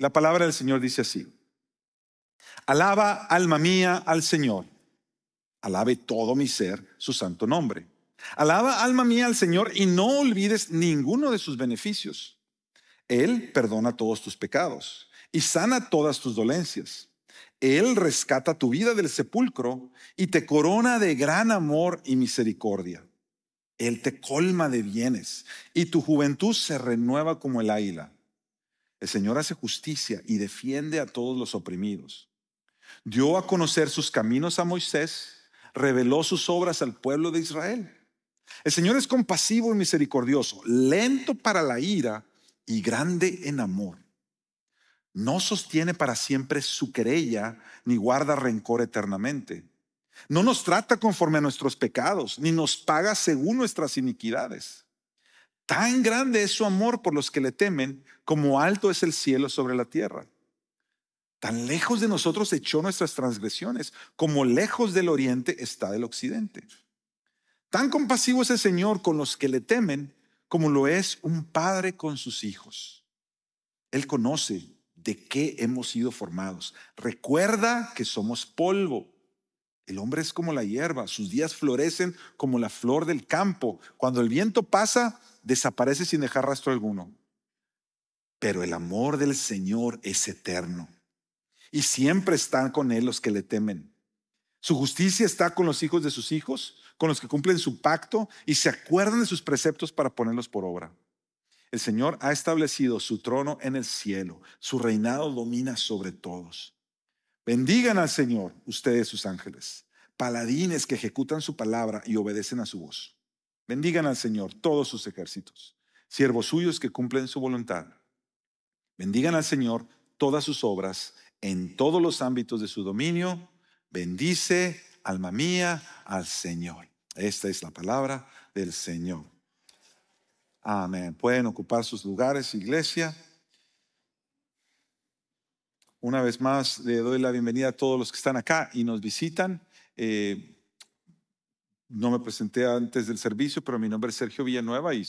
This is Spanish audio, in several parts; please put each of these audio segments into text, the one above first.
La palabra del Señor dice así. Alaba, alma mía, al Señor. Alabe todo mi ser su santo nombre. Alaba, alma mía, al Señor y no olvides ninguno de sus beneficios. Él perdona todos tus pecados y sana todas tus dolencias. Él rescata tu vida del sepulcro y te corona de gran amor y misericordia. Él te colma de bienes y tu juventud se renueva como el águila. El Señor hace justicia y defiende a todos los oprimidos. Dio a conocer sus caminos a Moisés, reveló sus obras al pueblo de Israel. El Señor es compasivo y misericordioso, lento para la ira y grande en amor. No sostiene para siempre su querella ni guarda rencor eternamente. No nos trata conforme a nuestros pecados, ni nos paga según nuestras iniquidades. Tan grande es su amor por los que le temen, como alto es el cielo sobre la tierra. Tan lejos de nosotros echó nuestras transgresiones, como lejos del oriente está del occidente. Tan compasivo es el Señor con los que le temen, como lo es un padre con sus hijos. Él conoce de qué hemos sido formados. Recuerda que somos polvo. El hombre es como la hierba, sus días florecen como la flor del campo. Cuando el viento pasa, desaparece sin dejar rastro alguno. Pero el amor del Señor es eterno. Y siempre están con Él los que le temen. Su justicia está con los hijos de sus hijos, con los que cumplen su pacto y se acuerdan de sus preceptos para ponerlos por obra. El Señor ha establecido su trono en el cielo, su reinado domina sobre todos. Bendigan al Señor ustedes sus ángeles, paladines que ejecutan su palabra y obedecen a su voz. Bendigan al Señor todos sus ejércitos, siervos suyos que cumplen su voluntad. Bendigan al Señor todas sus obras en todos los ámbitos de su dominio. Bendice, alma mía, al Señor. Esta es la palabra del Señor. Amén. Pueden ocupar sus lugares, iglesia. Una vez más, le doy la bienvenida a todos los que están acá y nos visitan. Eh, no me presenté antes del servicio, pero mi nombre es Sergio Villanueva y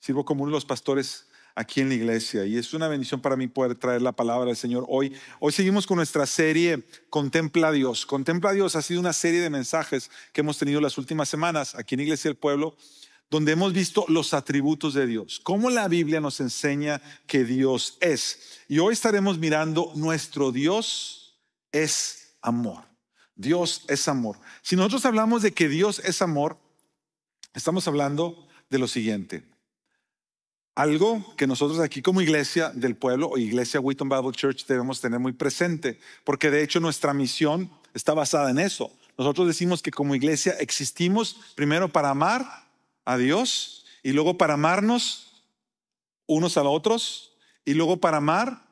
sirvo como uno de los pastores aquí en la iglesia. Y es una bendición para mí poder traer la palabra del Señor hoy. Hoy seguimos con nuestra serie Contempla a Dios. Contempla a Dios ha sido una serie de mensajes que hemos tenido las últimas semanas aquí en Iglesia del Pueblo donde hemos visto los atributos de Dios, cómo la Biblia nos enseña que Dios es. Y hoy estaremos mirando nuestro Dios es amor. Dios es amor. Si nosotros hablamos de que Dios es amor, estamos hablando de lo siguiente. Algo que nosotros aquí como iglesia del pueblo o iglesia Wheaton Bible Church debemos tener muy presente, porque de hecho nuestra misión está basada en eso. Nosotros decimos que como iglesia existimos primero para amar a Dios y luego para amarnos unos a los otros y luego para amar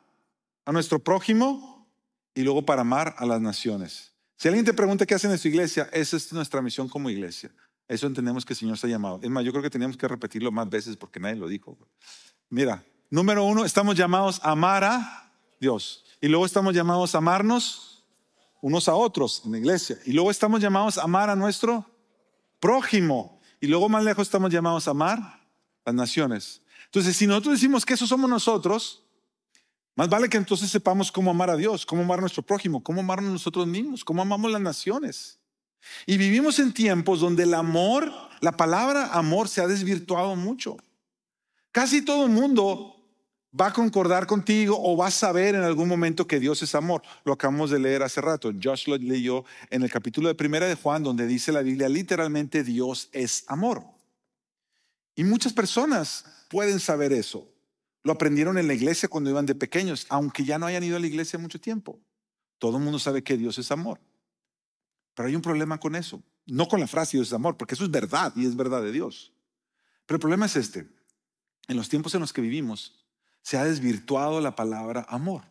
a nuestro prójimo y luego para amar a las naciones. Si alguien te pregunta qué hacen en su iglesia, esa es nuestra misión como iglesia. Eso entendemos que el Señor se ha llamado. Es más, yo creo que tenemos que repetirlo más veces porque nadie lo dijo. Mira, número uno, estamos llamados a amar a Dios. Y luego estamos llamados a amarnos unos a otros en la iglesia. Y luego estamos llamados a amar a nuestro prójimo. Y luego más lejos estamos llamados a amar las naciones. Entonces, si nosotros decimos que eso somos nosotros, más vale que entonces sepamos cómo amar a Dios, cómo amar a nuestro prójimo, cómo amarnos nosotros mismos, cómo amamos las naciones. Y vivimos en tiempos donde el amor, la palabra amor se ha desvirtuado mucho. Casi todo el mundo va a concordar contigo o va a saber en algún momento que Dios es amor. Lo acabamos de leer hace rato. Josh lo leyó en el capítulo de Primera de Juan, donde dice la Biblia literalmente Dios es amor. Y muchas personas pueden saber eso. Lo aprendieron en la iglesia cuando iban de pequeños, aunque ya no hayan ido a la iglesia mucho tiempo. Todo el mundo sabe que Dios es amor. Pero hay un problema con eso. No con la frase Dios es amor, porque eso es verdad y es verdad de Dios. Pero el problema es este. En los tiempos en los que vivimos, se ha desvirtuado la palabra amor,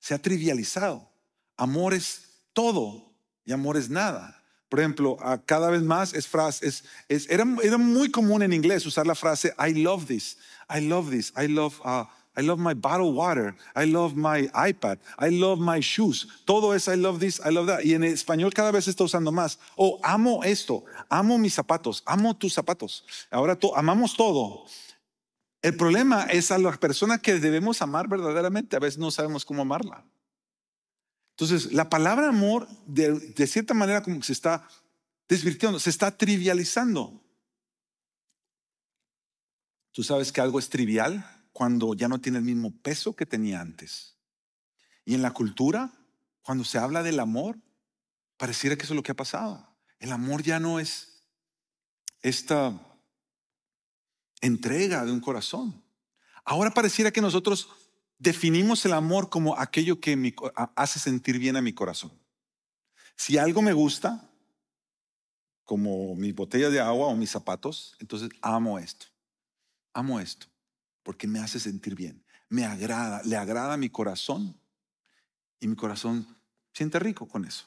se ha trivializado. Amor es todo y amor es nada. Por ejemplo, cada vez más es frase, era, era, muy común en inglés usar la frase I love this, I love this, I love, uh, I love my bottle water, I love my iPad, I love my shoes. Todo es I love this, I love that. Y en español cada vez se está usando más. O oh, amo esto, amo mis zapatos, amo tus zapatos. Ahora amamos todo. El problema es a las personas que debemos amar verdaderamente, a veces no sabemos cómo amarla. Entonces, la palabra amor, de, de cierta manera, como que se está desvirtiendo, se está trivializando. Tú sabes que algo es trivial cuando ya no tiene el mismo peso que tenía antes. Y en la cultura, cuando se habla del amor, pareciera que eso es lo que ha pasado. El amor ya no es esta entrega de un corazón. Ahora pareciera que nosotros definimos el amor como aquello que hace sentir bien a mi corazón. Si algo me gusta, como mis botellas de agua o mis zapatos, entonces amo esto. Amo esto porque me hace sentir bien, me agrada, le agrada a mi corazón y mi corazón siente rico con eso.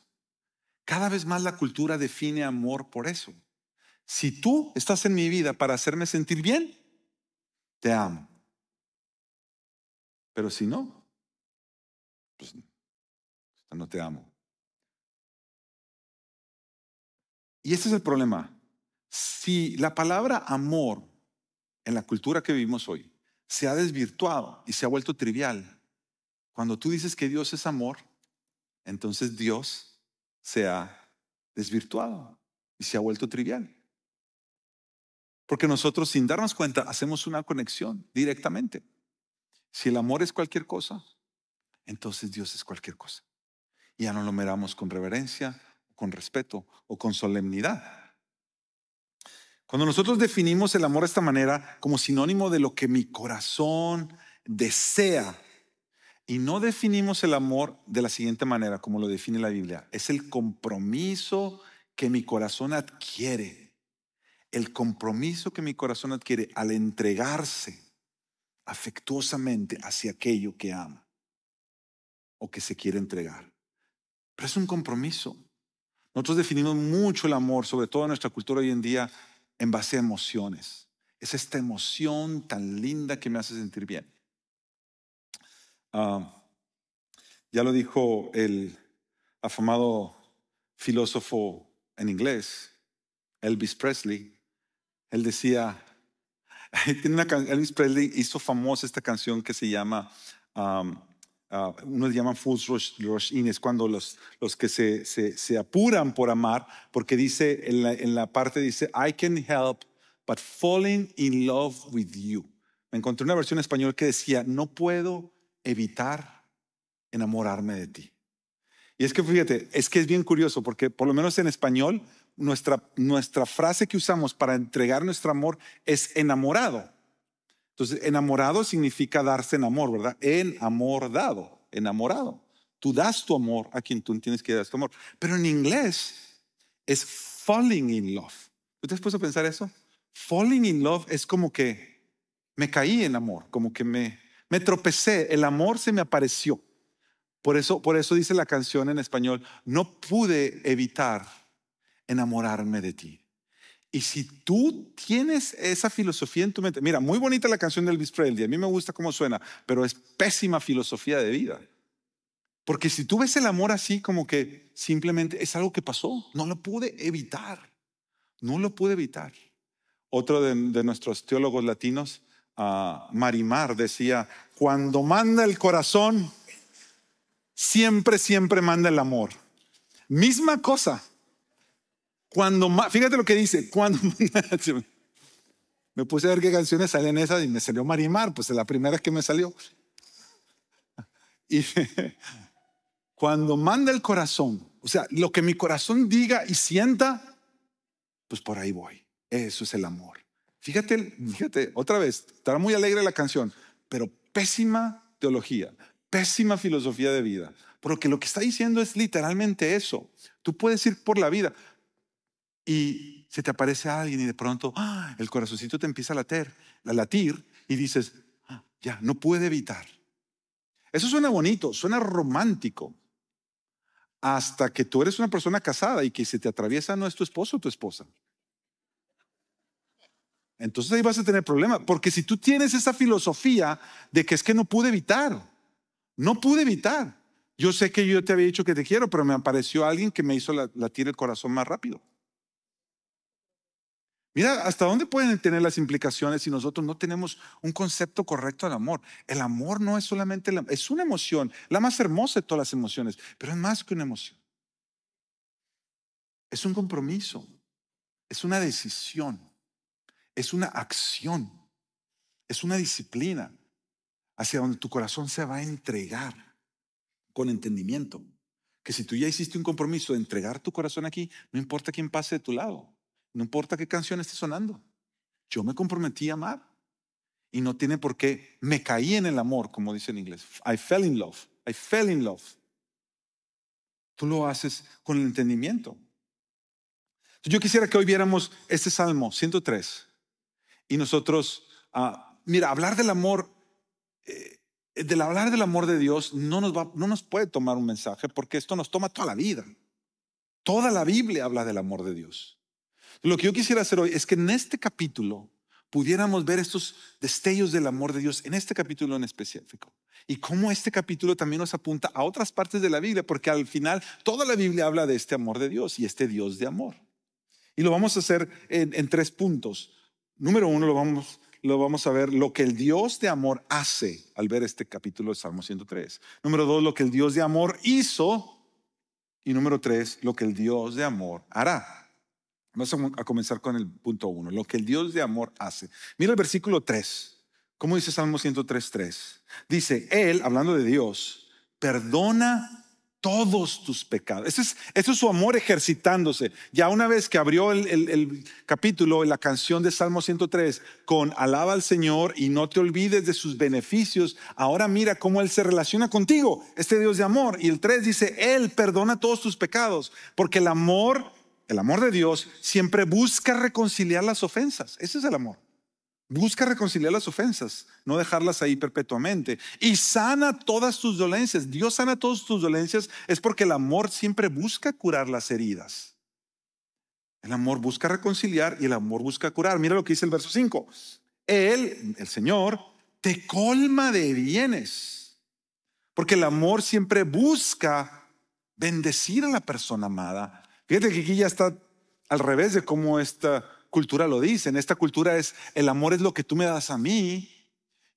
Cada vez más la cultura define amor por eso si tú estás en mi vida para hacerme sentir bien, te amo. Pero si no, pues no te amo. Y ese es el problema. Si la palabra amor en la cultura que vivimos hoy se ha desvirtuado y se ha vuelto trivial, cuando tú dices que Dios es amor, entonces Dios se ha desvirtuado y se ha vuelto trivial. Porque nosotros sin darnos cuenta hacemos una conexión directamente. Si el amor es cualquier cosa, entonces Dios es cualquier cosa. Y Ya no lo miramos con reverencia, con respeto o con solemnidad. Cuando nosotros definimos el amor de esta manera como sinónimo de lo que mi corazón desea y no definimos el amor de la siguiente manera como lo define la Biblia, es el compromiso que mi corazón adquiere el compromiso que mi corazón adquiere al entregarse afectuosamente hacia aquello que ama o que se quiere entregar. Pero es un compromiso. Nosotros definimos mucho el amor, sobre todo en nuestra cultura hoy en día, en base a emociones. Es esta emoción tan linda que me hace sentir bien. Ah, ya lo dijo el afamado filósofo en inglés, Elvis Presley, él decía, tiene Elvis Presley hizo famosa esta canción que se llama, ah, uno uh, llama llaman Fools Rush, In, es cuando los, que se, apuran por amar, porque dice, en la, en la parte dice, I can help but falling in love with you. Me encontré una versión en español que decía, no puedo evitar enamorarme de ti. Y es que fíjate, es que es bien curioso porque por lo menos en español nuestra, nuestra frase que usamos para entregar nuestro amor es enamorado. Entonces, enamorado significa darse en amor, ¿verdad? En amor dado, enamorado. Tú das tu amor a quien tú tienes que dar tu amor. Pero en inglés es falling in love. ¿Ustedes puso a pensar eso? Falling in love es como que me caí en amor, como que me, me tropecé, el amor se me apareció. Por eso, por eso dice la canción en español, no pude evitar enamorarme de ti. Y si tú tienes esa filosofía en tu mente, mira, muy bonita la canción del Elvis Presley, a mí me gusta cómo suena, pero es pésima filosofía de vida. Porque si tú ves el amor así como que simplemente es algo que pasó, no lo pude evitar, no lo pude evitar. Otro de, nuestros teólogos latinos, ah, Marimar, decía, cuando manda el corazón, siempre, siempre manda el amor. Misma cosa, cuando fíjate lo que dice, cuando me puse a ver qué canciones salen esas y me salió Marimar, pues es la primera que me salió. Y cuando manda el corazón, o sea, lo que mi corazón diga y sienta, pues por ahí voy. Eso es el amor. Fíjate, fíjate, otra vez, estará muy alegre la canción, pero pésima teología, pésima filosofía de vida. Porque lo que está diciendo es literalmente eso. Tú puedes ir por la vida y se te aparece alguien y de pronto ¡ah! el corazoncito te empieza a latir, a latir y dices, ¡ah! ya, no puede evitar. Eso suena bonito, suena romántico, hasta que tú eres una persona casada y que se te atraviesa no es tu esposo o tu esposa. Entonces ahí vas a tener problemas, porque si tú tienes esa filosofía de que es que no pude evitar, no pude evitar. Yo sé que yo te había dicho que te quiero, pero me apareció alguien que me hizo latir el corazón más rápido. Mira, ¿hasta dónde pueden tener las implicaciones si nosotros no tenemos un concepto correcto del amor? El amor no es solamente, la, es una emoción, la más hermosa de todas las emociones, pero es más que una emoción. Es un compromiso, es una decisión, es una acción, es una disciplina hacia donde tu corazón se va a entregar con entendimiento. Que si tú ya hiciste un compromiso de entregar tu corazón aquí, no importa quién pase de tu lado. No importa qué canción esté sonando. Yo me comprometí a amar. Y no tiene por qué. Me caí en el amor, como dice en inglés. I fell in love. I fell in love. Tú lo haces con el entendimiento. Yo quisiera que hoy viéramos este Salmo 103. Y nosotros, ah, mira, hablar del amor, eh, del hablar del amor de Dios nos, no nos puede tomar un mensaje porque esto nos toma toda la vida. Toda la Biblia habla del amor de Dios. Lo que yo quisiera hacer hoy es que en este capítulo pudiéramos ver estos destellos del amor de Dios, en este capítulo en específico. Y cómo este capítulo también nos apunta a otras partes de la Biblia, porque al final toda la Biblia habla de este amor de Dios y este Dios de amor. Y lo vamos a hacer en, tres puntos. Número uno, vamos, lo vamos a ver, lo que el Dios de amor hace al ver este capítulo de Salmo 103. Número dos, lo que el Dios de amor hizo. Y número tres, lo que el Dios de amor hará. Vamos a comenzar con el punto uno, lo que el Dios de amor hace. Mira el versículo 3. ¿Cómo dice Salmo 103.3? Dice, Él, hablando de Dios, perdona todos tus pecados. Ese es, es su amor ejercitándose. Ya una vez que abrió el, el, el capítulo, la canción de Salmo 103, con alaba al Señor y no te olvides de sus beneficios, ahora mira cómo Él se relaciona contigo, este Dios de amor. Y el 3 dice, Él perdona todos tus pecados, porque el amor el amor de Dios siempre busca reconciliar las ofensas. Ese es el amor. Busca reconciliar las ofensas, no dejarlas ahí perpetuamente. Y sana todas tus dolencias. Dios sana todas tus dolencias es porque el amor siempre busca curar las heridas. El amor busca reconciliar y el amor busca curar. Mira lo que dice el verso 5. Él, el Señor, te colma de bienes. Porque el amor siempre busca bendecir a la persona amada Fíjate que aquí ya está al revés de cómo esta cultura lo dice. En esta cultura es el amor es lo que tú me das a mí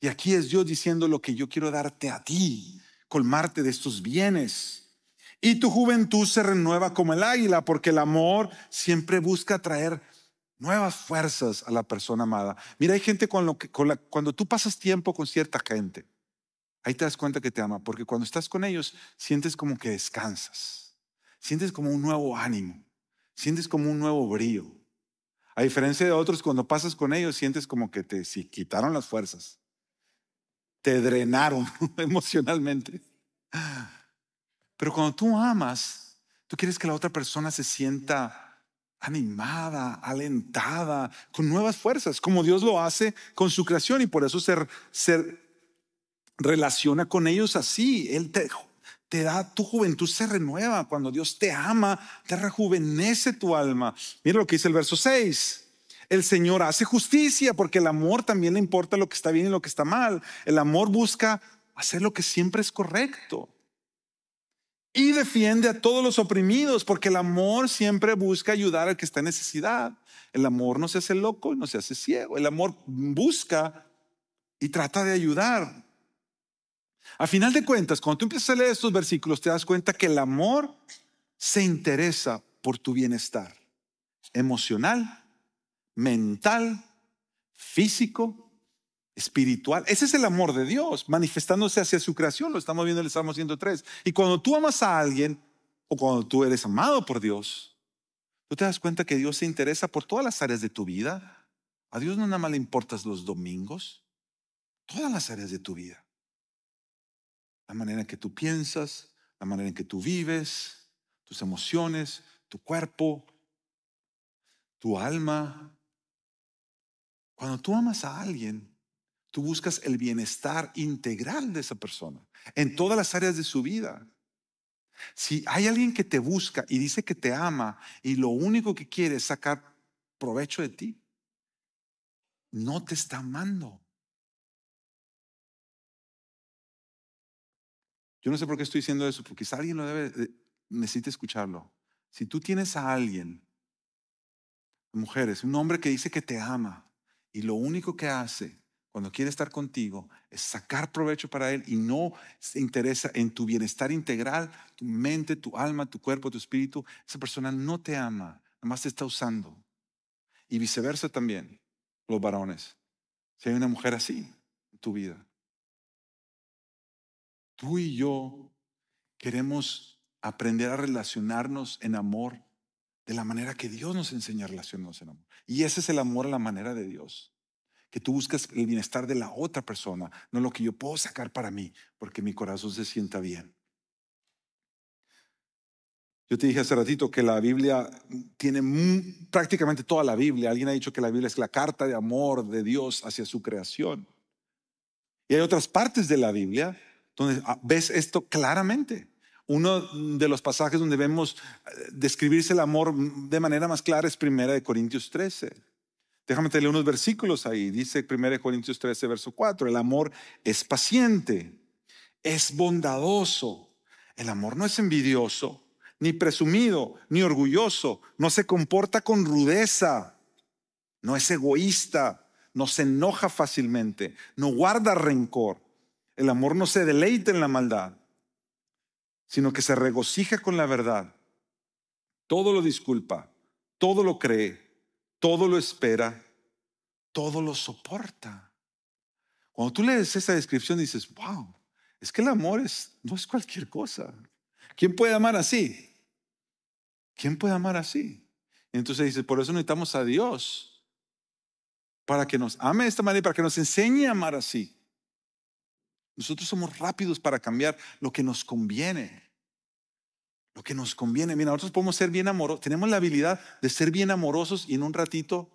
y aquí es Dios diciendo lo que yo quiero darte a ti, colmarte de estos bienes. Y tu juventud se renueva como el águila, porque el amor siempre busca traer nuevas fuerzas a la persona amada. Mira, hay gente con cuando tú pasas tiempo con cierta gente, ahí te das cuenta que te ama, porque cuando estás con ellos sientes como que descansas sientes como un nuevo ánimo, sientes como un nuevo brío. A diferencia de otros, cuando pasas con ellos, sientes como que te si quitaron las fuerzas, te drenaron emocionalmente. Pero cuando tú amas, tú quieres que la otra persona se sienta animada, alentada, con nuevas fuerzas, como Dios lo hace con su creación y por eso se, ser, relaciona con ellos así. Él te te da, tu juventud se renueva. Cuando Dios te ama, te rejuvenece tu alma. Mira lo que dice el verso 6. El Señor hace justicia porque el amor también le importa lo que está bien y lo que está mal. El amor busca hacer lo que siempre es correcto. Y defiende a todos los oprimidos porque el amor siempre busca ayudar al que está en necesidad. El amor no se hace loco y no se hace ciego. El amor busca y trata de ayudar. A final de cuentas, cuando tú empiezas a leer estos versículos, te das cuenta que el amor se interesa por tu bienestar emocional, mental, físico, espiritual. Ese es el amor de Dios, manifestándose hacia su creación. Lo estamos viendo en el Salmo 103. Y cuando tú amas a alguien, o cuando tú eres amado por Dios, tú te das cuenta que Dios se interesa por todas las áreas de tu vida. A Dios no nada más le importas los domingos, todas las áreas de tu vida la manera en que tú piensas, la manera en que tú vives, tus emociones, tu cuerpo, tu alma. Cuando tú amas a alguien, tú buscas el bienestar integral de esa persona en todas las áreas de su vida. Si hay alguien que te busca y dice que te ama y lo único que quiere es sacar provecho de ti, no te está amando. Yo no sé por qué estoy diciendo eso, porque quizá alguien lo debe, necesita escucharlo. Si tú tienes a alguien, mujeres, un hombre que dice que te ama y lo único que hace cuando quiere estar contigo es sacar provecho para él y no se interesa en tu bienestar integral, tu mente, tu alma, tu cuerpo, tu espíritu, esa persona no te ama, nada más te está usando. Y viceversa también, los varones. Si hay una mujer así en tu vida, tú y yo queremos aprender a relacionarnos en amor de la manera que Dios nos enseña a relacionarnos en amor. Y ese es el amor a la manera de Dios. Que tú buscas el bienestar de la otra persona, no lo que yo puedo sacar para mí, porque mi corazón se sienta bien. Yo te dije hace ratito que la Biblia tiene prácticamente toda la Biblia. Alguien ha dicho que la Biblia es la carta de amor de Dios hacia su creación. Y hay otras partes de la Biblia entonces ah, ves esto claramente. Uno de los pasajes donde vemos eh, describirse el amor de manera más clara es Primera de Corintios 13. Déjame unos versículos ahí. Dice 1 Corintios 13, verso 4. El amor es paciente, es bondadoso. El amor no es envidioso, ni presumido, ni orgulloso. No se comporta con rudeza. No es egoísta. No se enoja fácilmente. No guarda rencor. El amor no se deleita en la maldad, sino que se regocija con la verdad. Todo lo disculpa, todo lo cree, todo lo espera, todo lo soporta. Cuando tú lees esa descripción dices, wow, es que el amor es, no es cualquier cosa. ¿Quién puede amar así? ¿Quién puede amar así? entonces dices, por eso necesitamos a Dios, para que nos ame de esta manera y para que nos enseñe a amar así. Nosotros somos rápidos para cambiar lo que nos conviene. Lo que nos conviene. Mira, nosotros podemos ser bien amorosos. Tenemos la habilidad de ser bien amorosos y en un ratito,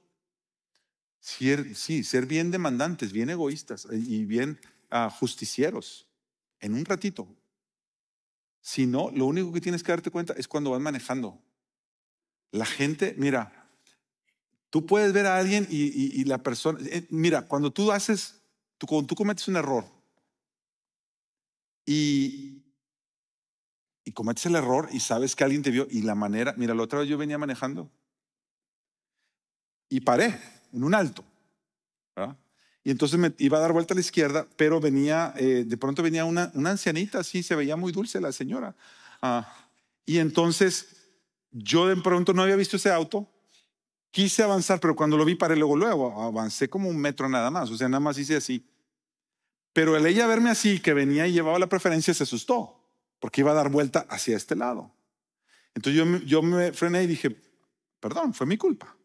ser, sí, ser bien demandantes, bien egoístas eh, y bien ah, justicieros. En un ratito. Si no, lo único que tienes que darte cuenta es cuando vas manejando. La gente, mira, tú puedes ver a alguien y, la persona, eh, mira, cuando tú haces, cuando tú cometes un error, y, y cometes el error y sabes que alguien te vio y la manera, mira, la otra vez yo venía manejando y paré en un alto, Y entonces me iba a dar vuelta a la izquierda, pero venía, eh, de pronto venía una, ancianita, así se veía muy dulce la señora. Ah, y entonces yo de pronto no había visto ese auto, quise avanzar, pero cuando lo vi paré luego, luego, avancé como un metro nada más, o sea, nada más hice así. Pero el ella verme así, que venía y llevaba la preferencia, se asustó, porque iba a dar vuelta hacia este lado. Entonces yo, yo me frené y dije, perdón, fue mi culpa.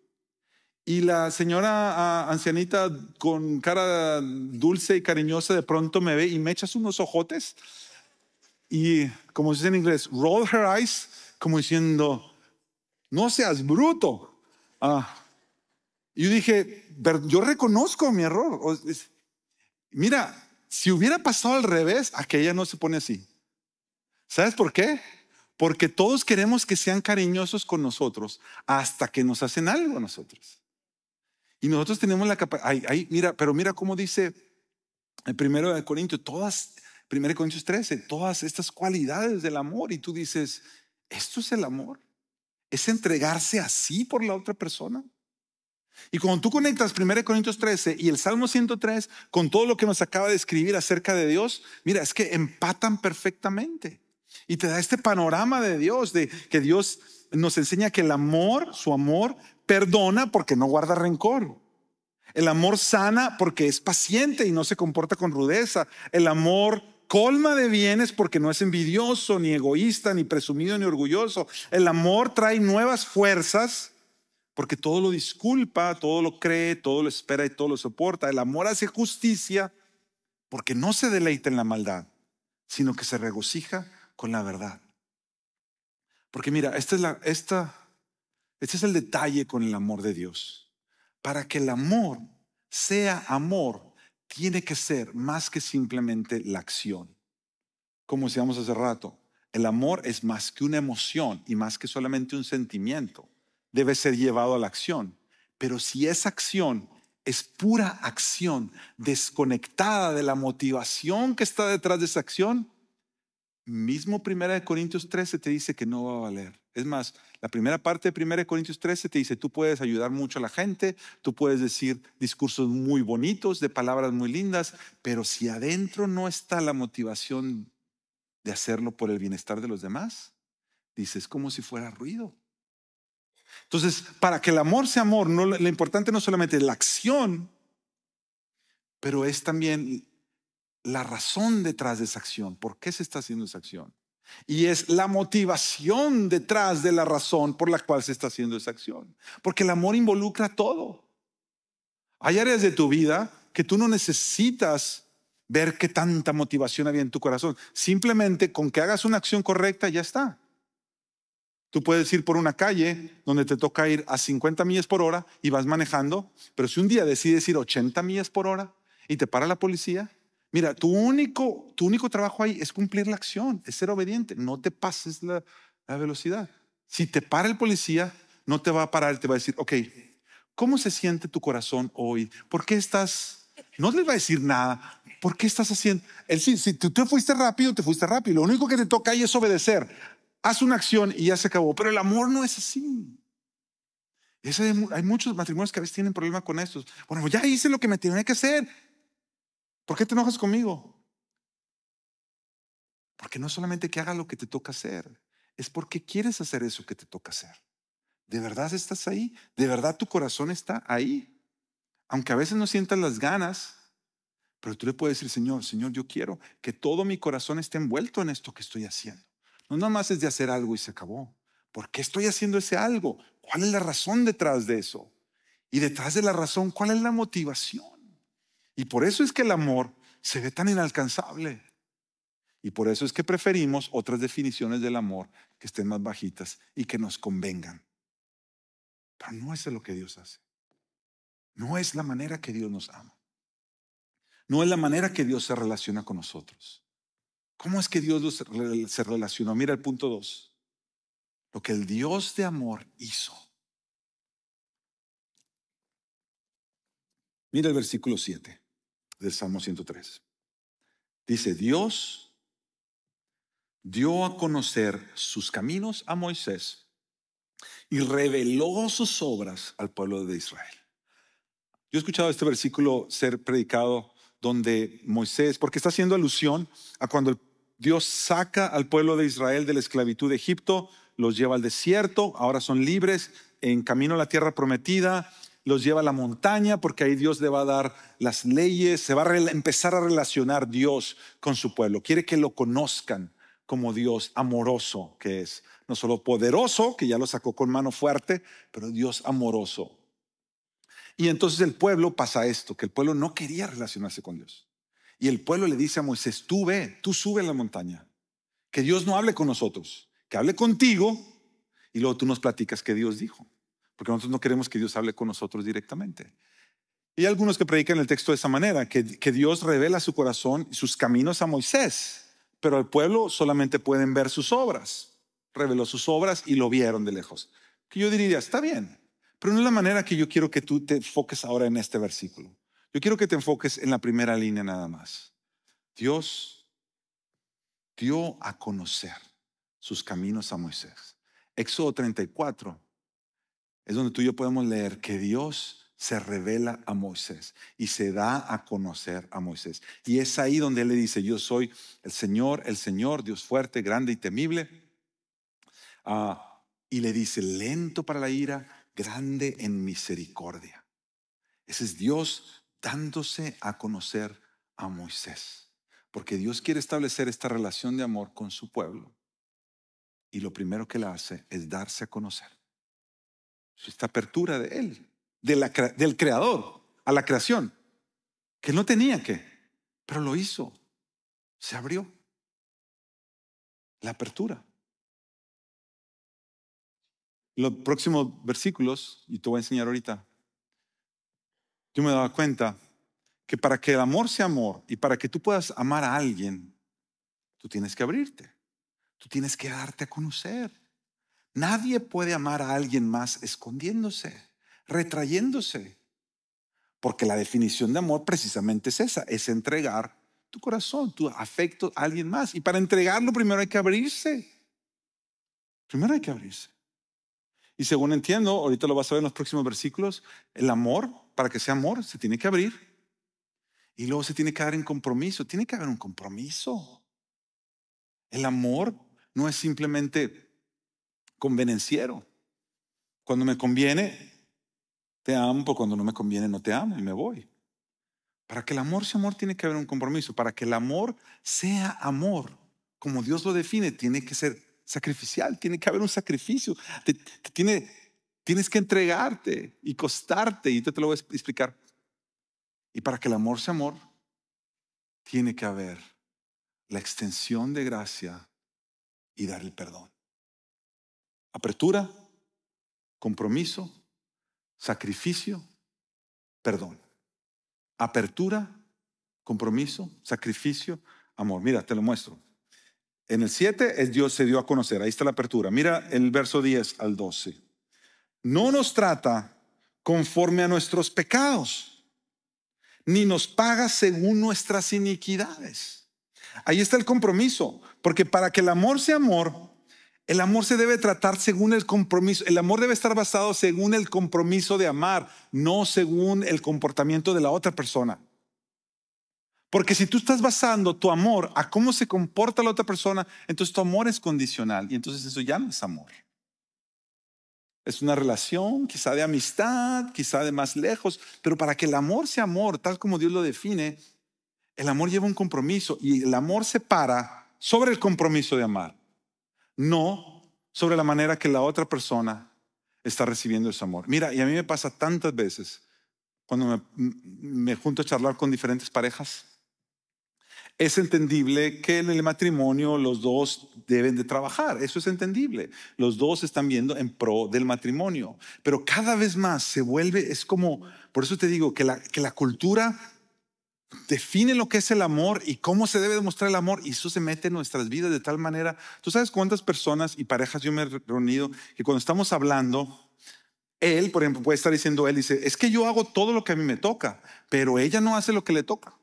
Y la señora ah, ancianita con cara dulce y cariñosa de pronto me ve y me echas unos ojotes y, como se dice en inglés, roll her eyes, como diciendo, no seas bruto. Ah. Y yo dije, yo reconozco mi error. Mira, si hubiera pasado al revés, aquella no se pone así. ¿Sabes por qué? Porque todos queremos que sean cariñosos con nosotros hasta que nos hacen algo a nosotros. Y nosotros tenemos la capacidad, mira, pero mira cómo dice el primero de Corintios, todas, primero Corintios 13, todas estas cualidades del amor. Y tú dices, ¿esto es el amor? ¿Es entregarse así por la otra persona? Y cuando tú conectas 1 Corintios 13 y el Salmo 103 con todo lo que nos acaba de escribir acerca de Dios, mira, es que empatan perfectamente. Y te da este panorama de Dios, de que Dios nos enseña que el amor, su amor, perdona porque no guarda rencor. El amor sana porque es paciente y no se comporta con rudeza. El amor colma de bienes porque no es envidioso, ni egoísta, ni presumido, ni orgulloso. El amor trae nuevas fuerzas porque todo lo disculpa, todo lo cree, todo lo espera y todo lo soporta. El amor hace justicia porque no se deleita en la maldad, sino que se regocija con la verdad. Porque mira, este es el detalle con el amor de Dios. Para que el amor sea amor, tiene que ser más que simplemente la acción. Como decíamos hace rato, el amor es más que una emoción y más que solamente un sentimiento debe ser llevado a la acción. Pero si esa acción es pura acción, desconectada de la motivación que está detrás de esa acción, mismo 1 Corintios 13 te dice que no va a valer. Es más, la primera parte de 1 Corintios 13 te dice, tú puedes ayudar mucho a la gente, tú puedes decir discursos muy bonitos, de palabras muy lindas, pero si adentro no está la motivación de hacerlo por el bienestar de los demás, dices es como si fuera ruido. Entonces, para que el amor sea amor, lo importante no solamente es la acción, pero es también la razón detrás de esa acción, por qué se está haciendo esa acción. Y es la motivación detrás de la razón por la cual se está haciendo esa acción. Porque el amor involucra todo. Hay áreas de tu vida que tú no necesitas ver qué tanta motivación había en tu corazón. Simplemente con que hagas una acción correcta ya está. Tú puedes ir por una calle donde te toca ir a 50 millas por hora y vas manejando, pero si un día decides ir 80 millas por hora y te para la policía, mira, tu único, tu único trabajo ahí es cumplir la acción, es ser obediente, no te pases la, velocidad. Si te para el policía, no te va a parar, te va a decir, ok, ¿cómo se siente tu corazón hoy? ¿Por qué estás? No le va a decir nada. ¿Por qué estás haciendo? si tú te fuiste rápido, te fuiste rápido. Lo único que te toca ahí es obedecer haz una acción y ya se acabó. Pero el amor no es así. hay muchos matrimonios que a veces tienen problemas con estos. Bueno, ya hice lo que me tenía que hacer. ¿Por qué te enojas conmigo? Porque no solamente que haga lo que te toca hacer, es porque quieres hacer eso que te toca hacer. ¿De verdad estás ahí? ¿De verdad tu corazón está ahí? Aunque a veces no sientas las ganas, pero tú le puedes decir, Señor, Señor, yo quiero que todo mi corazón esté envuelto en esto que estoy haciendo. No nada más es de hacer algo y se acabó. ¿Por qué estoy haciendo ese algo? ¿Cuál es la razón detrás de eso? Y detrás de la razón, ¿cuál es la motivación? Y por eso es que el amor se ve tan inalcanzable. Y por eso es que preferimos otras definiciones del amor que estén más bajitas y que nos convengan. Pero no es lo que Dios hace. No es la manera que Dios nos ama. No es la manera que Dios se relaciona con nosotros. ¿Cómo es que Dios se relacionó? Mira el punto 2. Lo que el Dios de amor hizo. Mira el versículo 7 del Salmo 103. Dice, Dios dio a conocer sus caminos a Moisés y reveló sus obras al pueblo de Israel. Yo he escuchado este versículo ser predicado donde Moisés, porque está haciendo alusión a cuando Dios saca al pueblo de Israel de la esclavitud de Egipto, los lleva al desierto, ahora son libres, en camino a la tierra prometida, los lleva a la montaña, porque ahí Dios le va a dar las leyes, se va a empezar a relacionar Dios con su pueblo, quiere que lo conozcan como Dios amoroso que es. No solo poderoso, que ya lo sacó con mano fuerte, pero Dios amoroso. Y entonces el pueblo pasa esto, que el pueblo no quería relacionarse con Dios. Y el pueblo le dice a Moisés, tú ve, tú sube a la montaña, que Dios no hable con nosotros, que hable contigo y luego tú nos platicas qué Dios dijo, porque nosotros no queremos que Dios hable con nosotros directamente. Y hay algunos que predican el texto de esa manera, que, que Dios revela su corazón y sus caminos a Moisés, pero el pueblo solamente pueden ver sus obras. Reveló sus obras y lo vieron de lejos. Que yo diría, está bien, pero no es la manera que yo quiero que tú te enfoques ahora en este versículo. Yo quiero que te enfoques en la primera línea nada más. Dios dio a conocer sus caminos a Moisés. Éxodo 34 es donde tú y yo podemos leer que Dios se revela a Moisés y se da a conocer a Moisés. Y es ahí donde él le dice, yo soy el Señor, el Señor, Dios fuerte, grande y temible. Ah, y le dice, lento para la ira grande en misericordia. Ese es Dios dándose a conocer a Moisés, porque Dios quiere establecer esta relación de amor con su pueblo. Y lo primero que le hace es darse a conocer. Esta apertura de Él, del Creador a la creación, que no tenía que, pero lo hizo, se abrió. La apertura los próximos versículos, y te voy a enseñar ahorita, yo me daba cuenta que para que el amor sea amor y para que tú puedas amar a alguien, tú tienes que abrirte, tú tienes que darte a conocer. Nadie puede amar a alguien más escondiéndose, retrayéndose, porque la definición de amor precisamente es esa, es entregar tu corazón, tu afecto a alguien más. Y para entregarlo primero hay que abrirse. Primero hay que abrirse. Y según entiendo, ahorita lo vas a ver en los próximos versículos, el amor, para que sea amor, se tiene que abrir. Y luego se tiene que dar en compromiso. Tiene que haber un compromiso. El amor no es simplemente convenenciero. Cuando me conviene, te amo, pero cuando no me conviene, no te amo y me voy. Para que el amor sea amor, tiene que haber un compromiso. Para que el amor sea amor, como Dios lo define, tiene que ser sacrificial, tiene que haber un sacrificio, tienes que entregarte y costarte, y te lo voy a explicar. Y para que el amor sea amor, tiene que haber la extensión de gracia y dar el perdón. Apertura, compromiso, sacrificio, perdón. Apertura, compromiso, sacrificio, amor. Mira, te lo muestro. En el 7 Dios se dio a conocer, ahí está la apertura. Mira el verso 10 al 12. No nos trata conforme a nuestros pecados, ni nos paga según nuestras iniquidades. Ahí está el compromiso, porque para que el amor sea amor, el amor se debe tratar según el compromiso, el amor debe estar basado según el compromiso de amar, no según el comportamiento de la otra persona. Porque si tú estás basando tu amor a cómo se comporta la otra persona, entonces tu amor es condicional y entonces eso ya no es amor. Es una relación quizá de amistad, quizá de más lejos, pero para que el amor sea amor, tal como Dios lo define, el amor lleva un compromiso y el amor se para sobre el compromiso de amar, no sobre la manera que la otra persona está recibiendo ese amor. Mira, y a mí me pasa tantas veces cuando me, me junto a charlar con diferentes parejas es entendible que en el matrimonio los dos deben de trabajar, eso es entendible. Los dos están viendo en pro del matrimonio, pero cada vez más se vuelve, es como, por eso te digo, que la, que la cultura define lo que es el amor y cómo se debe demostrar el amor y eso se mete en nuestras vidas de tal manera. Tú sabes cuántas personas y parejas yo me he reunido que cuando estamos hablando, él, por ejemplo, puede estar diciendo, él dice, es que yo hago todo lo que a mí me toca, pero ella no hace lo que le toca.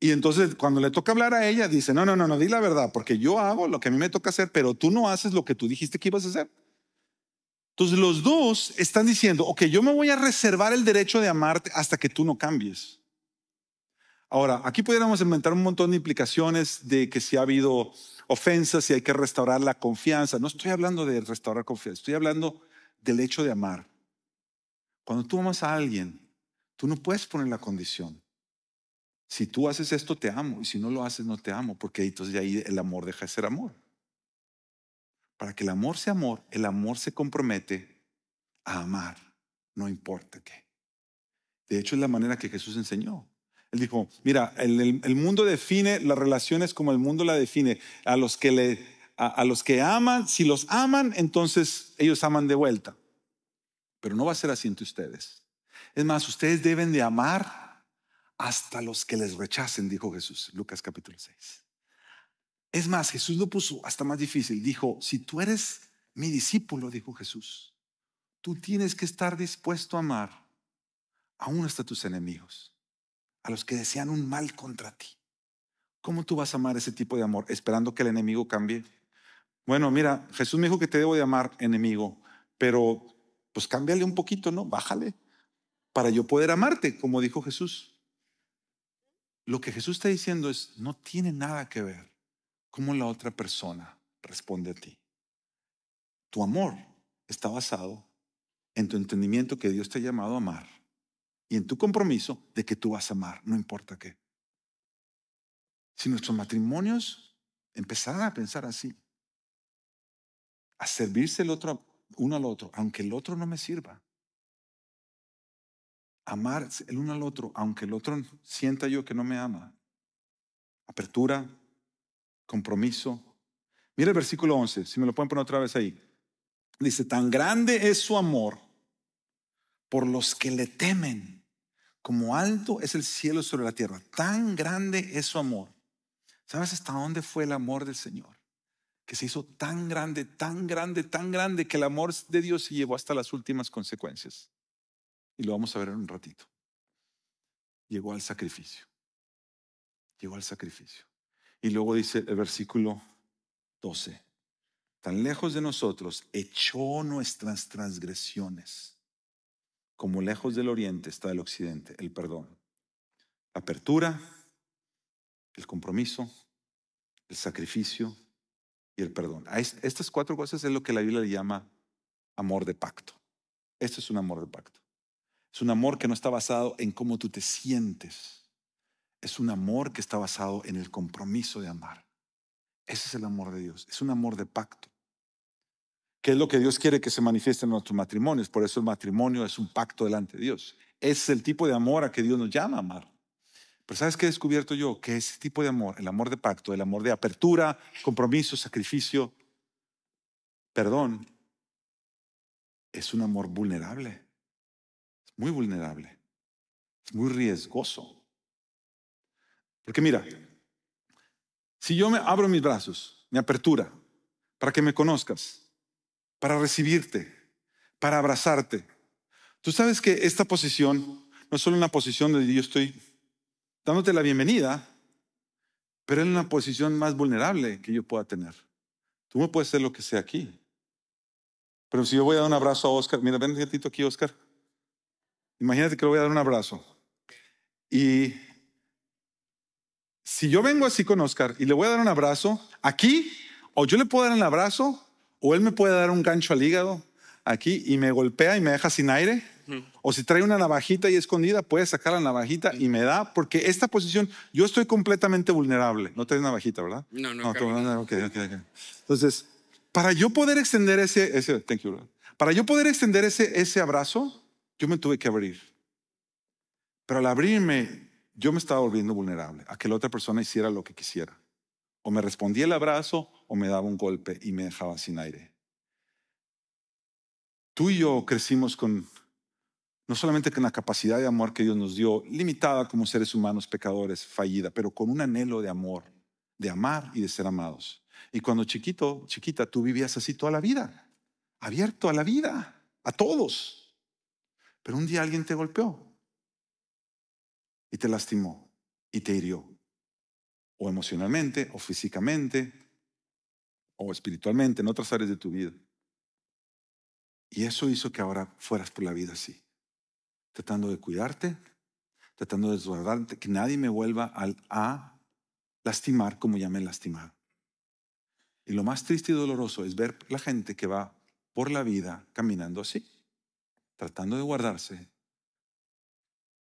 Y entonces cuando le toca hablar a ella, dice, no, no, no, no, di la verdad, porque yo hago lo que a mí me toca hacer, pero tú no haces lo que tú dijiste que ibas a hacer. Entonces los dos están diciendo, ok, yo me voy a reservar el derecho de amarte hasta que tú no cambies. Ahora, aquí pudiéramos inventar un montón de implicaciones de que si ha habido ofensas, y hay que restaurar la confianza. No estoy hablando de restaurar confianza, estoy hablando del hecho de amar. Cuando tú amas a alguien, tú no puedes poner la condición si tú haces esto, te amo. Y si no lo haces, no te amo. Porque entonces de ahí el amor deja de ser amor. Para que el amor sea amor, el amor se compromete a amar, no importa qué. De hecho, es la manera que Jesús enseñó. Él dijo, mira, el, mundo define las relaciones como el mundo la define. A los, que le, a, los que aman, si los aman, entonces ellos aman de vuelta. Pero no va a ser así entre ustedes. Es más, ustedes deben de amar hasta los que les rechacen, dijo Jesús, Lucas capítulo 6. Es más, Jesús lo puso hasta más difícil. Dijo, si tú eres mi discípulo, dijo Jesús, tú tienes que estar dispuesto a amar aún hasta tus enemigos, a los que desean un mal contra ti. ¿Cómo tú vas a amar ese tipo de amor esperando que el enemigo cambie? Bueno, mira, Jesús me dijo que te debo de amar enemigo, pero pues cámbiale un poquito, ¿no? Bájale para yo poder amarte, como dijo Jesús. Lo que Jesús está diciendo es, no tiene nada que ver cómo la otra persona responde a ti. Tu amor está basado en tu entendimiento que Dios te ha llamado a amar y en tu compromiso de que tú vas a amar, no importa qué. Si nuestros matrimonios empezaran a pensar así, a servirse el otro, uno al otro, aunque el otro no me sirva, amar el uno al otro, aunque el otro sienta yo que no me ama. Apertura, compromiso. Mira el versículo 11, si me lo pueden poner otra vez ahí. Dice, tan grande es su amor por los que le temen, como alto es el cielo sobre la tierra. Tan grande es su amor. ¿Sabes hasta dónde fue el amor del Señor? Que se hizo tan grande, tan grande, tan grande, que el amor de Dios se llevó hasta las últimas consecuencias. Y lo vamos a ver en un ratito. Llegó al sacrificio. Llegó al sacrificio. Y luego dice el versículo 12. Tan lejos de nosotros echó nuestras transgresiones. Como lejos del oriente está el occidente, el perdón. apertura, el compromiso, el sacrificio y el perdón. estas cuatro cosas es lo que la Biblia le llama amor de pacto. Este es un amor de pacto. Es un amor que no está basado en cómo tú te sientes. Es un amor que está basado en el compromiso de amar. Ese es el amor de Dios. Es un amor de pacto. Que es lo que Dios quiere que se manifieste en nuestros matrimonios. Por eso el matrimonio es un pacto delante de Dios. Es el tipo de amor a que Dios nos llama a amar. Pero ¿sabes qué he descubierto yo? Que ese tipo de amor, el amor de pacto, el amor de apertura, compromiso, sacrificio, perdón, es un amor vulnerable muy vulnerable, muy riesgoso. Porque mira, si yo me abro mis brazos, mi apertura, para que me conozcas, para recibirte, para abrazarte, tú sabes que esta posición no es solo una posición de yo estoy dándote la bienvenida, pero es una posición más vulnerable que yo pueda tener. Tú me puedes hacer lo que sea aquí. Pero si yo voy a dar un abrazo a Oscar, mira, ven un ratito aquí, Oscar. Imagínate que le voy a dar un abrazo. Y si yo vengo así con Oscar y le voy a dar un abrazo, aquí, o yo le puedo dar un abrazo, o él me puede dar un gancho al hígado aquí y me golpea y me deja sin aire. O si trae una navajita y escondida, puede sacar la navajita y me da, porque esta posición, yo estoy completamente vulnerable. No traes navajita, ¿verdad? No, no. Ah, no Entonces, para yo poder extender ese, ese thank you, para yo poder extender ese, ese abrazo, yo me tuve que abrir. Pero al abrirme, yo me estaba volviendo vulnerable a que la otra persona hiciera lo que quisiera. O me respondía el abrazo o me daba un golpe y me dejaba sin aire. Tú y yo crecimos con no solamente con la capacidad de amor que Dios nos dio, limitada como seres humanos pecadores, fallida, pero con un anhelo de amor, de amar y de ser amados. Y cuando chiquito, chiquita, tú vivías así toda la vida, abierto a la vida, a todos. Pero un día alguien te golpeó y te lastimó y te hirió, o emocionalmente, o físicamente, o espiritualmente, en otras áreas de tu vida. Y eso hizo que ahora fueras por la vida así, tratando de cuidarte, tratando de desguardarte que nadie me vuelva a lastimar como ya me lastimaron. Y lo más triste y doloroso es ver la gente que va por la vida caminando así tratando de guardarse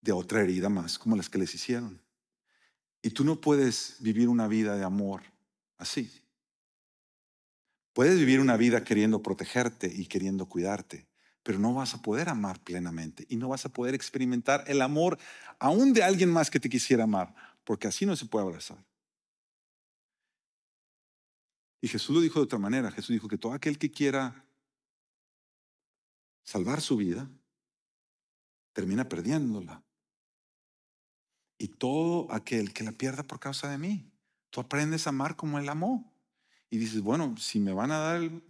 de otra herida más, como las que les hicieron. Y tú no puedes vivir una vida de amor así. Puedes vivir una vida queriendo protegerte y queriendo cuidarte, pero no vas a poder amar plenamente y no vas a poder experimentar el amor aún de alguien más que te quisiera amar, porque así no se puede abrazar. Y Jesús lo dijo de otra manera. Jesús dijo que todo aquel que quiera salvar su vida, termina perdiéndola. Y todo aquel que la pierda por causa de mí, tú aprendes a amar como Él amó. Y dices, bueno, si me van a dar el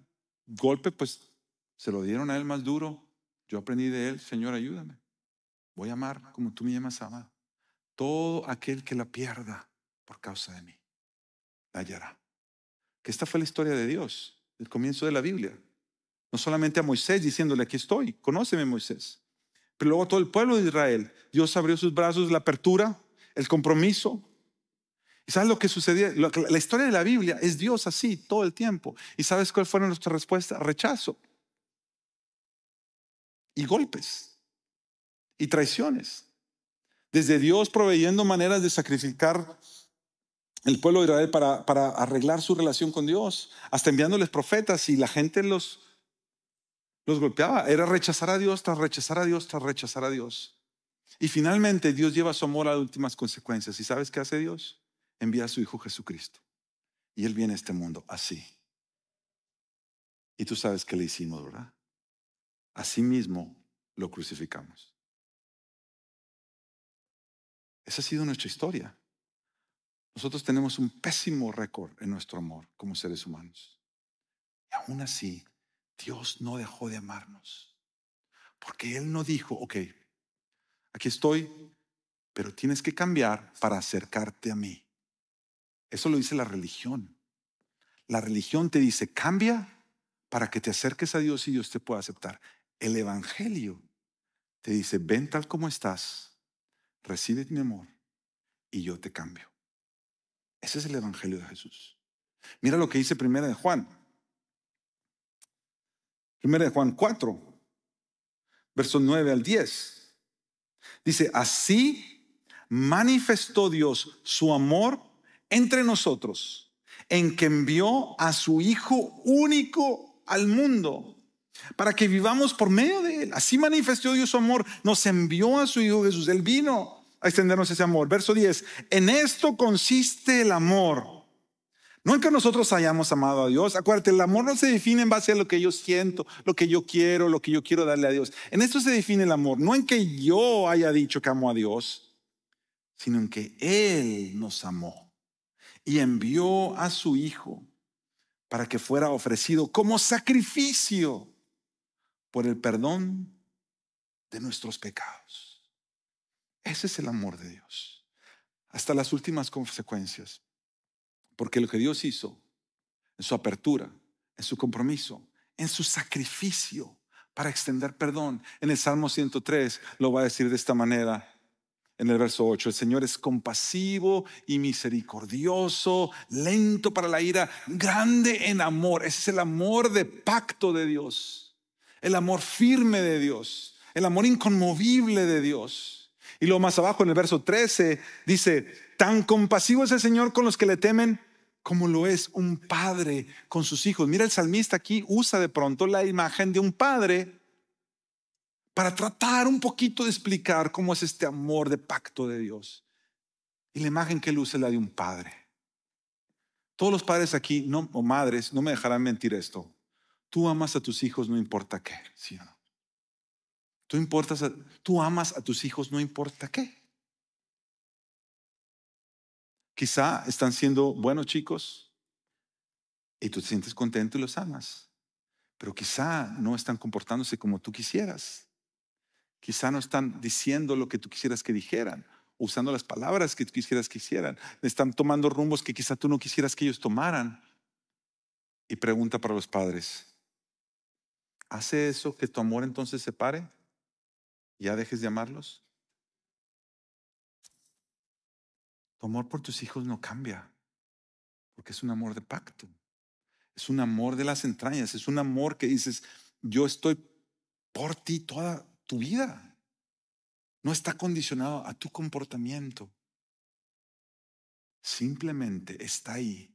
golpe, pues se lo dieron a Él más duro. Yo aprendí de Él, Señor, ayúdame. Voy a amar como tú me llamas amado. Todo aquel que la pierda por causa de mí, la hallará. Que esta fue la historia de Dios, el comienzo de la Biblia. No solamente a Moisés diciéndole, aquí estoy, conóceme Moisés. Pero luego a todo el pueblo de Israel. Dios abrió sus brazos, la apertura, el compromiso. ¿Y sabes lo que sucedía? La historia de la Biblia es Dios así todo el tiempo. ¿Y sabes cuál fue nuestra respuesta? Rechazo. Y golpes. Y traiciones. Desde Dios proveyendo maneras de sacrificar el pueblo de Israel para, para arreglar su relación con Dios, hasta enviándoles profetas y la gente los, los golpeaba. Era rechazar a Dios tras rechazar a Dios tras rechazar a Dios. Y finalmente Dios lleva su amor a las últimas consecuencias. ¿Y sabes qué hace Dios? Envía a su Hijo Jesucristo. Y Él viene a este mundo así. Y tú sabes qué le hicimos, ¿verdad? Así mismo lo crucificamos. Esa ha sido nuestra historia. Nosotros tenemos un pésimo récord en nuestro amor como seres humanos. Y aún así, Dios no dejó de amarnos. Porque Él no dijo, ok, aquí estoy, pero tienes que cambiar para acercarte a mí. Eso lo dice la religión. La religión te dice, cambia para que te acerques a Dios y Dios te pueda aceptar. El Evangelio te dice, ven tal como estás, recibe mi amor y yo te cambio. Ese es el Evangelio de Jesús. Mira lo que dice primera de Juan Primera de Juan 4, versos 9 al 10. Dice, así manifestó Dios su amor entre nosotros, en que envió a su Hijo único al mundo para que vivamos por medio de Él. Así manifestó Dios su amor, nos envió a su Hijo Jesús, Él vino a extendernos ese amor. Verso 10, en esto consiste el amor no en que nosotros hayamos amado a Dios. Acuérdate, el amor no se define en base a lo que yo siento, lo que yo quiero, lo que yo quiero darle a Dios. En esto se define el amor. No en que yo haya dicho que amo a Dios, sino en que Él nos amó y envió a su Hijo para que fuera ofrecido como sacrificio por el perdón de nuestros pecados. Ese es el amor de Dios. Hasta las últimas consecuencias. Porque lo que Dios hizo en su apertura, en su compromiso, en su sacrificio para extender perdón, en el Salmo 103 lo va a decir de esta manera. En el verso 8, el Señor es compasivo y misericordioso, lento para la ira, grande en amor. es el amor de pacto de Dios, el amor firme de Dios, el amor inconmovible de Dios. Y luego más abajo en el verso 13 dice, tan compasivo es el Señor con los que le temen como lo es un padre con sus hijos. Mira, el salmista aquí usa de pronto la imagen de un padre para tratar un poquito de explicar cómo es este amor de pacto de Dios. Y la imagen que él usa es la de un padre. Todos los padres aquí, no, o madres, no me dejarán mentir esto. Tú amas a tus hijos no importa qué, ¿sí o no? Tú amas a tus hijos, no importa qué. Quizá están siendo buenos chicos y tú te sientes contento y los amas, pero quizá no están comportándose como tú quisieras. Quizá no están diciendo lo que tú quisieras que dijeran, usando las palabras que tú quisieras que hicieran. Están tomando rumbos que quizá tú no quisieras que ellos tomaran. Y pregunta para los padres, ¿hace eso que tu amor entonces se pare? ya dejes de amarlos? Tu amor por tus hijos no cambia, porque es un amor de pacto, es un amor de las entrañas, es un amor que dices, yo estoy por ti toda tu vida. No está condicionado a tu comportamiento. Simplemente está ahí.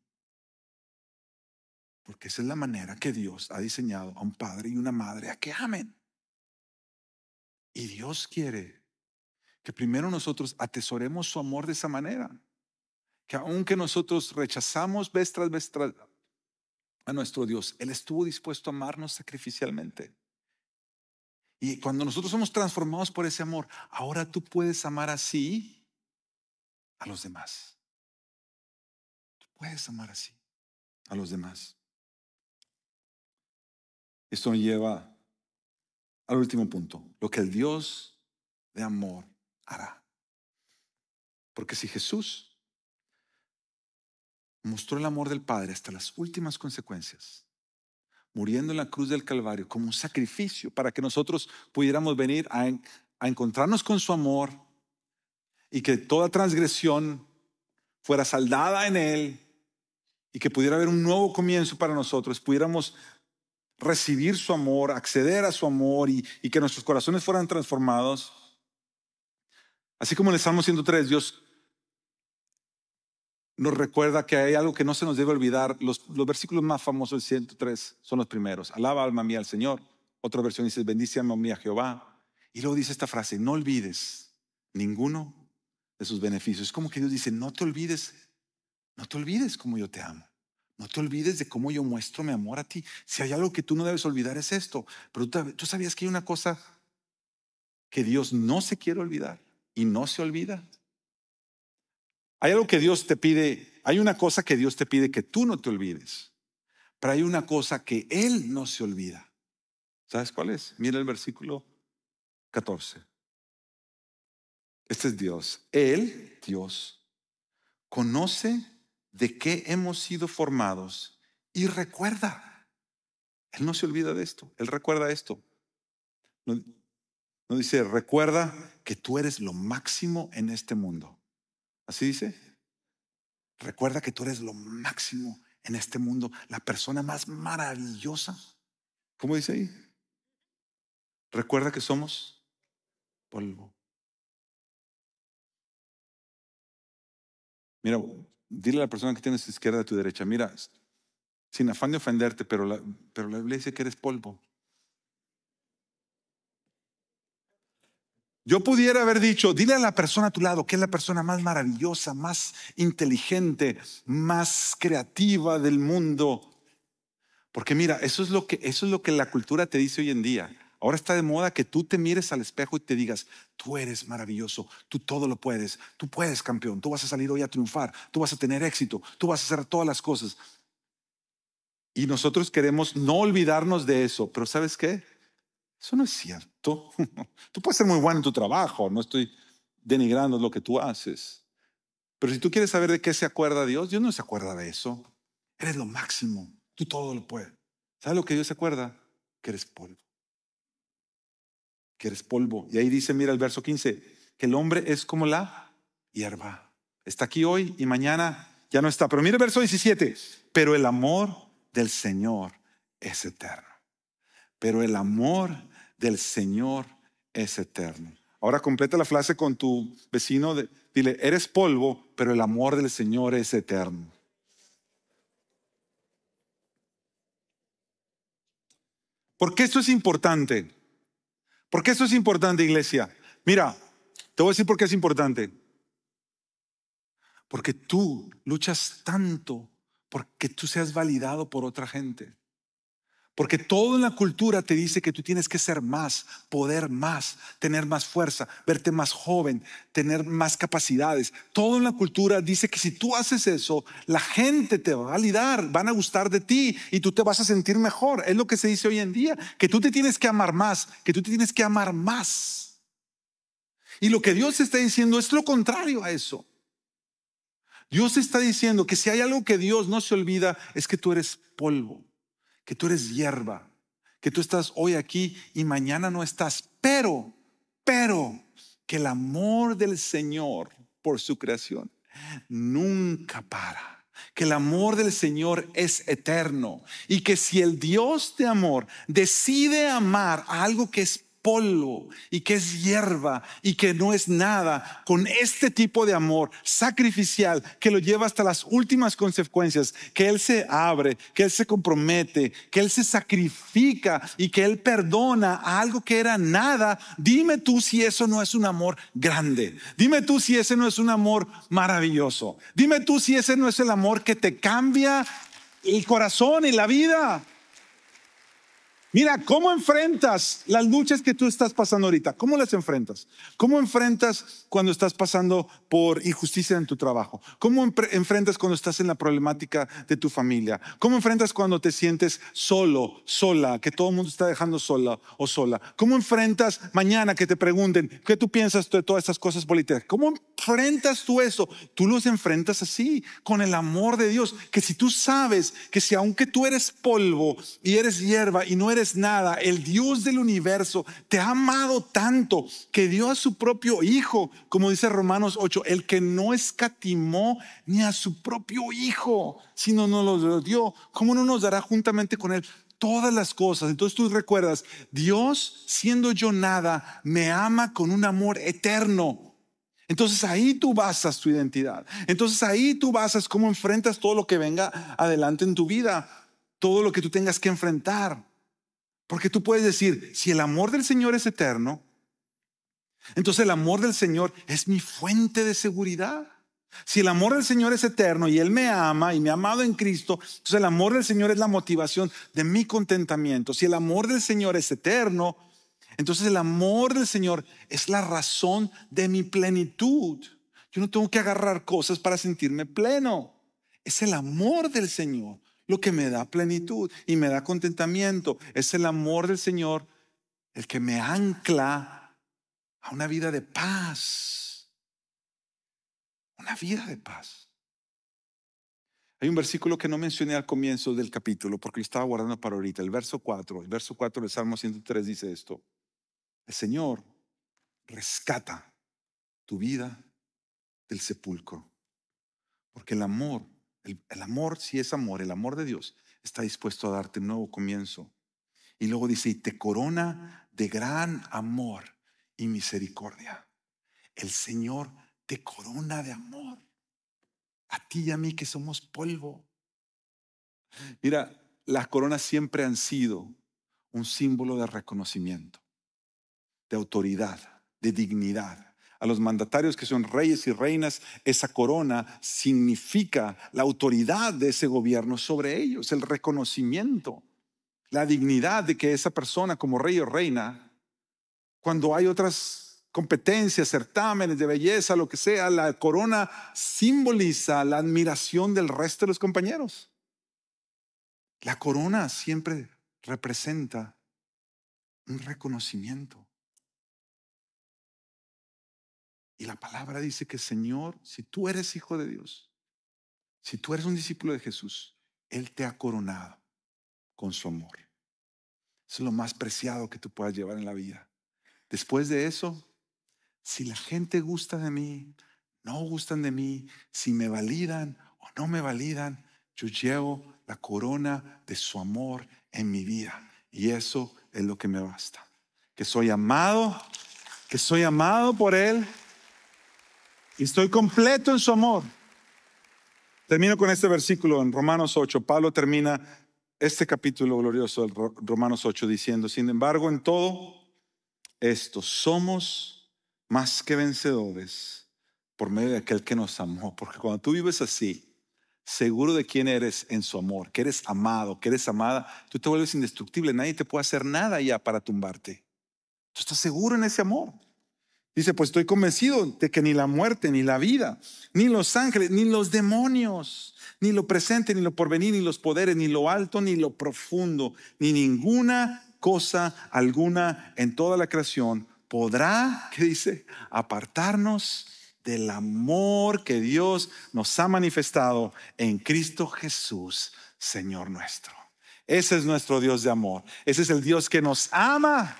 Porque esa es la manera que Dios ha diseñado a un padre y una madre a que amen. Y Dios quiere que primero nosotros atesoremos su amor de esa manera. Que aunque nosotros rechazamos vez tras vez a nuestro Dios, Él estuvo dispuesto a amarnos sacrificialmente. Y cuando nosotros somos transformados por ese amor, ahora tú puedes amar así a los demás. Tú puedes amar así a los demás. Esto lleva al último punto, lo que el Dios de amor hará. Porque si Jesús mostró el amor del Padre hasta las últimas consecuencias, muriendo en la cruz del Calvario como un sacrificio para que nosotros pudiéramos venir a, encontrarnos con su amor y que toda transgresión fuera saldada en Él y que pudiera haber un nuevo comienzo para nosotros, pudiéramos recibir su amor, acceder a su amor y, que nuestros corazones fueran transformados. Así como en el Salmo 103, Dios nos recuerda que hay algo que no se nos debe olvidar. Los, versículos más famosos del 103 son los primeros. Alaba alma mía al Señor. Otra versión dice, bendice alma mía Jehová. Y luego dice esta frase, no olvides ninguno de sus beneficios. Es como que Dios dice, no te olvides, no te olvides como yo te amo. No te olvides de cómo yo muestro mi amor a ti. Si hay algo que tú no debes olvidar es esto. Pero tú, sabías que hay una cosa que Dios no se quiere olvidar y no se olvida. Hay algo que Dios te pide, hay una cosa que Dios te pide que tú no te olvides, pero hay una cosa que Él no se olvida. ¿Sabes cuál es? Mira el versículo 14. Este es Dios. Él, Dios, conoce de qué hemos sido formados y recuerda. Él no se olvida de esto, él recuerda esto. No, dice, recuerda que tú eres lo máximo en este mundo. ¿Así dice? Recuerda que tú eres lo máximo en este mundo, la persona más maravillosa. ¿Cómo dice ahí? Recuerda que somos polvo. Mira, dile a la persona que tienes a tu izquierda, a tu derecha, mira, sin afán de ofenderte, pero la, pero Biblia dice que eres polvo. Yo pudiera haber dicho, dile a la persona a tu lado que es la persona más maravillosa, más inteligente, más creativa del mundo. Porque mira, eso es lo que, eso es lo que la cultura te dice hoy en día. Ahora está de moda que tú te mires al espejo y te digas, tú eres maravilloso, tú todo lo puedes, tú puedes campeón, tú vas a salir hoy a triunfar, tú vas a tener éxito, tú vas a hacer todas las cosas. Y nosotros queremos no olvidarnos de eso, pero ¿sabes qué? Eso no es cierto. Tú puedes ser muy bueno en tu trabajo, no estoy denigrando lo que tú haces. Pero si tú quieres saber de qué se acuerda Dios, Dios no se acuerda de eso. Eres lo máximo, tú todo lo puedes. ¿Sabes lo que Dios se acuerda? Que eres polvo que eres polvo. Y ahí dice, mira el verso 15, que el hombre es como la hierba. Está aquí hoy y mañana ya no está. Pero mira el verso 17, pero el amor del Señor es eterno. Pero el amor del Señor es eterno. Ahora completa la frase con tu vecino, dile, eres polvo, pero el amor del Señor es eterno. ¿Por qué esto es importante? ¿Por qué eso es importante, iglesia? Mira, te voy a decir por qué es importante. Porque tú luchas tanto porque tú seas validado por otra gente. Porque todo en la cultura te dice que tú tienes que ser más, poder más, tener más fuerza, verte más joven, tener más capacidades. Todo en la cultura dice que si tú haces eso, la gente te va a validar, van a gustar de ti y tú te vas a sentir mejor. Es lo que se dice hoy en día, que tú te tienes que amar más, que tú te tienes que amar más. Y lo que Dios está diciendo es lo contrario a eso. Dios está diciendo que si hay algo que Dios no se olvida es que tú eres polvo que tú eres hierba, que tú estás hoy aquí y mañana no estás, pero, pero que el amor del Señor por su creación nunca para que el amor del Señor es eterno y que si el Dios de amor decide amar a algo que es polvo y que es hierba y que no es nada, con este tipo de amor sacrificial que lo lleva hasta las últimas consecuencias, que Él se abre, que Él se compromete, que Él se sacrifica y que Él perdona algo que era nada, dime tú si eso no es un amor grande, dime tú si ese no es un amor maravilloso, dime tú si ese no es el amor que te cambia el corazón y la vida. Mira, ¿cómo enfrentas las luchas que tú estás pasando ahorita? ¿Cómo las enfrentas? ¿Cómo enfrentas cuando estás pasando por injusticia en tu trabajo? ¿Cómo enfrentas cuando estás en la problemática de tu familia? ¿Cómo enfrentas cuando te sientes solo, sola, que todo el mundo está dejando sola o sola? ¿Cómo enfrentas mañana que te pregunten qué tú piensas de todas estas cosas políticas? ¿Cómo enfrentas tú eso? Tú los enfrentas así, con el amor de Dios, que si tú sabes que si aunque tú eres polvo y eres hierba y no eres nada, el Dios del universo te ha amado tanto que dio a su propio Hijo, como dice Romanos 8, el que no escatimó ni a su propio Hijo, sino nos lo dio. ¿Cómo no nos dará juntamente con Él todas las cosas. Entonces tú recuerdas, Dios, siendo yo nada, me ama con un amor eterno. Entonces ahí tú basas tu identidad. Entonces ahí tú basas cómo enfrentas todo lo que venga adelante en tu vida, todo lo que tú tengas que enfrentar. Porque tú puedes decir, si el amor del Señor es eterno, entonces el amor del Señor es mi fuente de seguridad. Si el amor del Señor es eterno y Él me ama y me ha amado en Cristo, entonces el amor del Señor es la motivación de mi contentamiento. Si el amor del Señor es eterno, entonces el amor del Señor es la razón de mi plenitud. Yo no tengo que agarrar cosas para sentirme pleno. Es el amor del Señor lo que me da plenitud y me da contentamiento es el amor del Señor, el que me ancla a una vida de paz. Una vida de paz. Hay un versículo que no mencioné al comienzo del capítulo porque lo estaba guardando para ahorita, el verso 4. El verso 4 del Salmo 103 dice esto. El Señor rescata tu vida del sepulcro, porque el amor el, amor, si es amor, el amor de Dios, está dispuesto a darte un nuevo comienzo. Y luego dice, y te corona de gran amor y misericordia. El Señor te corona de amor. A ti y a mí que somos polvo. Mira, las coronas siempre han sido un símbolo de reconocimiento, de autoridad, de dignidad a los mandatarios que son reyes y reinas, esa corona significa la autoridad de ese gobierno sobre ellos, el reconocimiento, la dignidad de que esa persona como rey o reina, cuando hay otras competencias, certámenes de belleza, lo que sea, la corona simboliza la admiración del resto de los compañeros. La corona siempre representa un reconocimiento Y la palabra dice que Señor, si tú eres hijo de Dios, si tú eres un discípulo de Jesús, Él te ha coronado con su amor. es lo más preciado que tú puedas llevar en la vida. Después de eso, si la gente gusta de mí, no gustan de mí, si me validan o no me validan, yo llevo la corona de su amor en mi vida. Y eso es lo que me basta. Que soy amado, que soy amado por Él, y estoy completo en su amor. Termino con este versículo en Romanos 8. Pablo termina este capítulo glorioso de Romanos 8 diciendo, sin embargo, en todo esto somos más que vencedores por medio de aquel que nos amó. Porque cuando tú vives así, seguro de quién eres en su amor, que eres amado, que eres amada, tú te vuelves indestructible, nadie te puede hacer nada ya para tumbarte. Tú estás seguro en ese amor. Dice, pues estoy convencido de que ni la muerte, ni la vida, ni los ángeles, ni los demonios, ni lo presente, ni lo porvenir, ni los poderes, ni lo alto, ni lo profundo, ni ninguna cosa alguna en toda la creación podrá, que dice, apartarnos del amor que Dios nos ha manifestado en Cristo Jesús, Señor nuestro. Ese es nuestro Dios de amor. Ese es el Dios que nos ama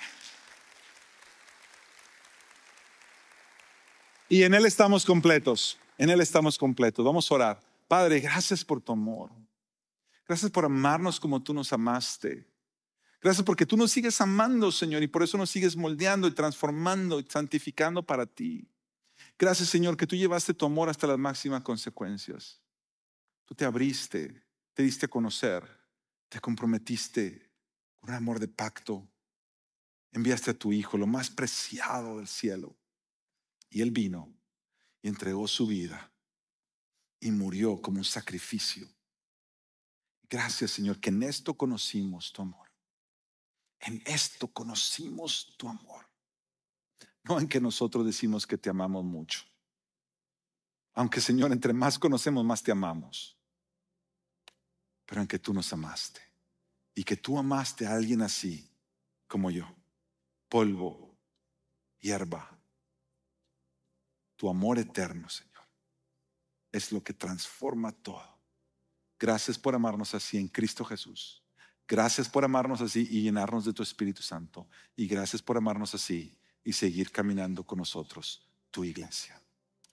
Y en Él estamos completos, en Él estamos completos. Vamos a orar. Padre, gracias por tu amor. Gracias por amarnos como tú nos amaste. Gracias porque tú nos sigues amando, Señor, y por eso nos sigues moldeando y transformando y santificando para ti. Gracias, Señor, que tú llevaste tu amor hasta las máximas consecuencias. Tú te abriste, te diste a conocer, te comprometiste con un amor de pacto. Enviaste a tu Hijo, lo más preciado del cielo, y él vino y entregó su vida y murió como un sacrificio. Gracias, Señor, que en esto conocimos tu amor. En esto conocimos tu amor. No en que nosotros decimos que te amamos mucho. Aunque, Señor, entre más conocemos, más te amamos. Pero en que tú nos amaste. Y que tú amaste a alguien así como yo. Polvo, hierba, tu amor eterno, Señor, es lo que transforma todo. Gracias por amarnos así en Cristo Jesús. Gracias por amarnos así y llenarnos de tu Espíritu Santo. Y gracias por amarnos así y seguir caminando con nosotros, tu iglesia.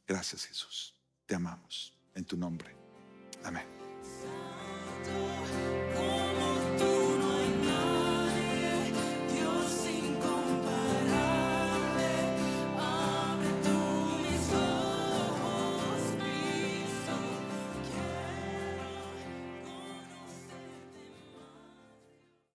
Gracias Jesús. Te amamos en tu nombre. Amén.